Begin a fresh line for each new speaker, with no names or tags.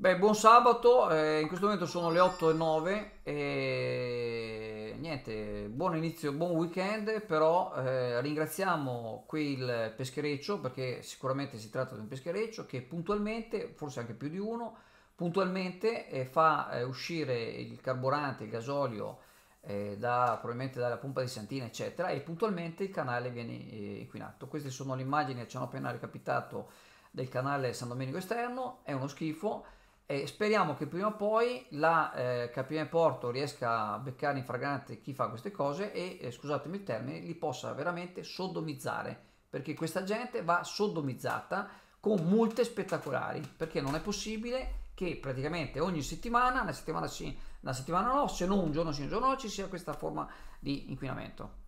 Beh, buon sabato, eh, in questo momento sono le 8 e 9 e niente, buon inizio, buon weekend, però eh, ringraziamo qui il peschereccio perché sicuramente si tratta di un peschereccio che puntualmente, forse anche più di uno, puntualmente eh, fa eh, uscire il carburante, il gasolio eh, da, probabilmente dalla pompa di Santina eccetera e puntualmente il canale viene eh, inquinato. Queste sono le immagini che ci hanno appena recapitato del canale San Domenico Esterno, è uno schifo e speriamo che prima o poi la eh, KPM Porto riesca a beccare in fragrante chi fa queste cose e, eh, scusatemi il termine, li possa veramente sodomizzare, perché questa gente va sodomizzata con multe spettacolari, perché non è possibile che praticamente ogni settimana, una settimana sì, una settimana no, se non un giorno sì, un giorno no, ci sia questa forma di inquinamento.